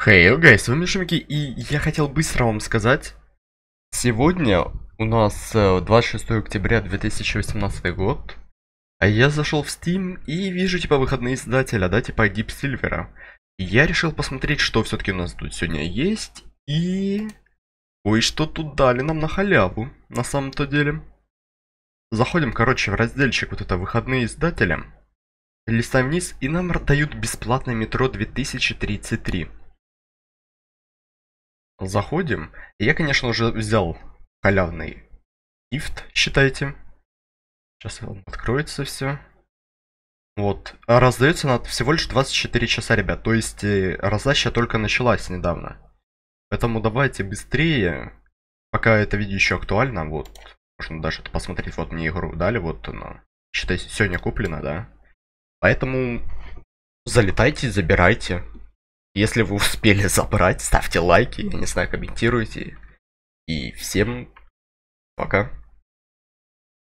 Хей, hey, гайс, вы Мишумики, и я хотел быстро вам сказать, сегодня у нас 26 э, октября 2018 год, а я зашел в Steam и вижу типа выходные издателя, да, типа Deep Silver. я решил посмотреть, что все-таки у нас тут сегодня есть, и... Ой, что тут дали нам на халяву, на самом-то деле. Заходим, короче, в разделчик вот это выходные издателя. Листаем вниз, и нам дают бесплатное метро 2033. Заходим. Я, конечно, уже взял халявный ифт, считайте. Сейчас он откроется все. Вот. А раздается на всего лишь 24 часа, ребят. То есть э, раздача только началась недавно. Поэтому давайте быстрее, пока это видео еще актуально. Вот. Можно даже это посмотреть. Вот мне игру дали, вот она. Считайте, сегодня куплено, да? Поэтому залетайте, забирайте. Если вы успели забрать, ставьте лайки, я не знаю, комментируйте. И всем пока.